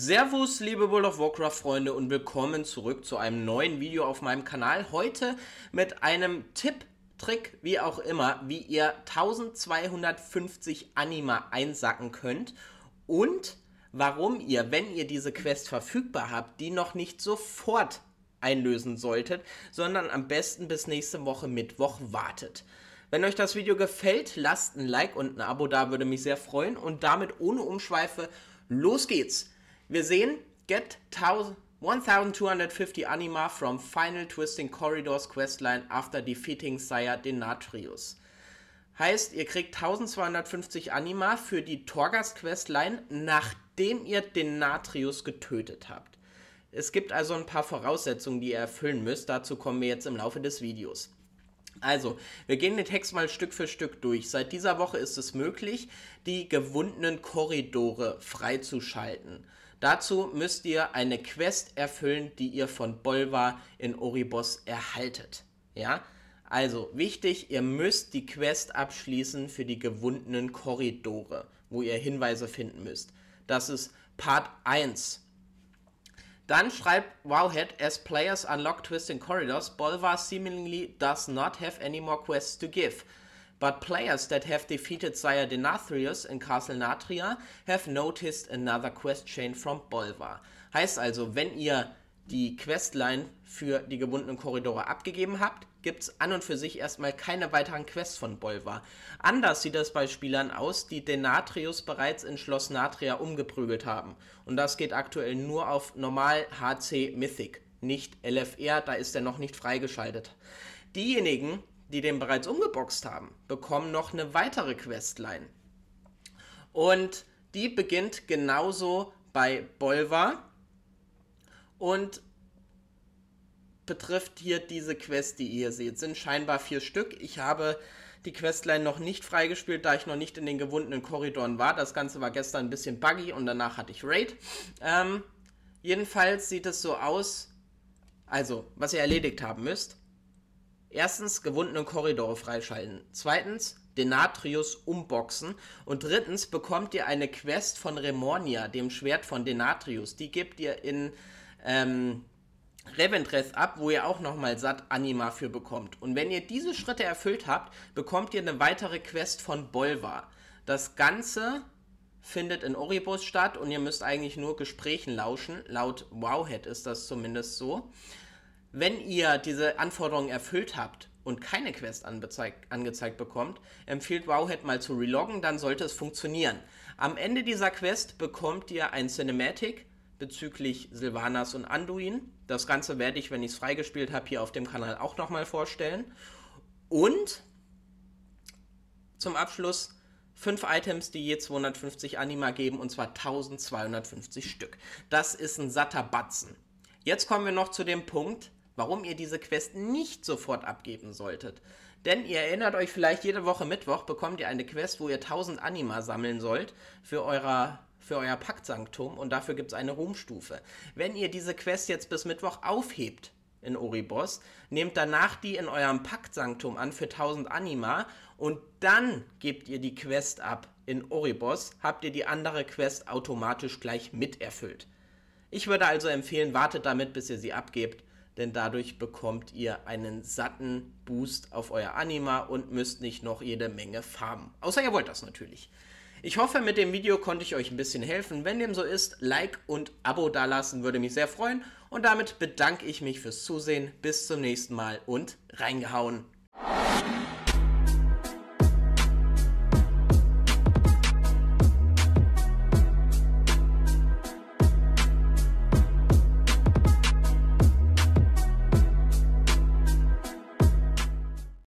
Servus, liebe World of Warcraft-Freunde und willkommen zurück zu einem neuen Video auf meinem Kanal. Heute mit einem Tipp, Trick, wie auch immer, wie ihr 1250 Anima einsacken könnt und warum ihr, wenn ihr diese Quest verfügbar habt, die noch nicht sofort einlösen solltet, sondern am besten bis nächste Woche Mittwoch wartet. Wenn euch das Video gefällt, lasst ein Like und ein Abo da, würde mich sehr freuen. Und damit ohne Umschweife, los geht's! Wir sehen Get 1250 Anima from Final Twisting Corridors Questline after defeating Sire Denatrius. Heißt, ihr kriegt 1250 Anima für die Torgas Questline, nachdem ihr Denatrius getötet habt. Es gibt also ein paar Voraussetzungen, die ihr erfüllen müsst. Dazu kommen wir jetzt im Laufe des Videos. Also, wir gehen den Text mal Stück für Stück durch. Seit dieser Woche ist es möglich, die gewundenen Korridore freizuschalten. Dazu müsst ihr eine Quest erfüllen, die ihr von Bolvar in Oribos erhaltet. Ja, also wichtig, ihr müsst die Quest abschließen für die gewundenen Korridore, wo ihr Hinweise finden müsst. Das ist Part 1. Dann schreibt Wowhead, as players unlock twisting corridors, Bolvar seemingly does not have any more quests to give but players that have defeated Sire Denathrius in Castle Natria have noticed another quest chain from Bolvar. Heißt also, wenn ihr die Questline für die gebundenen Korridore abgegeben habt, gibt es an und für sich erstmal keine weiteren Quests von Bolvar. Anders sieht das bei Spielern aus, die Denatrius bereits in Schloss Natria umgeprügelt haben. Und das geht aktuell nur auf normal HC Mythic, nicht LFR, da ist er noch nicht freigeschaltet. Diejenigen, die den bereits umgeboxt haben, bekommen noch eine weitere Questline. Und die beginnt genauso bei Bolvar und betrifft hier diese Quest, die ihr seht. Sind scheinbar vier Stück. Ich habe die Questline noch nicht freigespielt, da ich noch nicht in den gewundenen Korridoren war. Das Ganze war gestern ein bisschen buggy und danach hatte ich Raid. Ähm, jedenfalls sieht es so aus, also was ihr erledigt haben müsst. Erstens gewundene Korridore freischalten. Zweitens Denatrius umboxen. Und drittens bekommt ihr eine Quest von Remornia, dem Schwert von Denatrius. Die gebt ihr in ähm, Revendreth ab, wo ihr auch nochmal satt Anima für bekommt. Und wenn ihr diese Schritte erfüllt habt, bekommt ihr eine weitere Quest von Bolvar. Das Ganze findet in Oribus statt und ihr müsst eigentlich nur Gesprächen lauschen. Laut Wowhead ist das zumindest so. Wenn ihr diese Anforderungen erfüllt habt und keine Quest angezeigt bekommt, empfiehlt Wowhead mal zu reloggen, dann sollte es funktionieren. Am Ende dieser Quest bekommt ihr ein Cinematic bezüglich Silvanas und Anduin. Das Ganze werde ich, wenn ich es freigespielt habe, hier auf dem Kanal auch nochmal vorstellen. Und zum Abschluss fünf Items, die je 250 Anima geben, und zwar 1250 Stück. Das ist ein satter Batzen. Jetzt kommen wir noch zu dem Punkt, warum ihr diese Quest nicht sofort abgeben solltet. Denn ihr erinnert euch vielleicht, jede Woche Mittwoch bekommt ihr eine Quest, wo ihr 1000 Anima sammeln sollt für, eurer, für euer Paktsanktum und dafür gibt es eine Ruhmstufe. Wenn ihr diese Quest jetzt bis Mittwoch aufhebt in Oribos, nehmt danach die in eurem Paktsanktum an für 1000 Anima und dann gebt ihr die Quest ab in Oribos, habt ihr die andere Quest automatisch gleich miterfüllt. Ich würde also empfehlen, wartet damit, bis ihr sie abgebt denn dadurch bekommt ihr einen satten Boost auf euer Anima und müsst nicht noch jede Menge farmen. Außer ihr wollt das natürlich. Ich hoffe, mit dem Video konnte ich euch ein bisschen helfen. Wenn dem so ist, Like und Abo dalassen würde mich sehr freuen. Und damit bedanke ich mich fürs Zusehen. Bis zum nächsten Mal und reingehauen.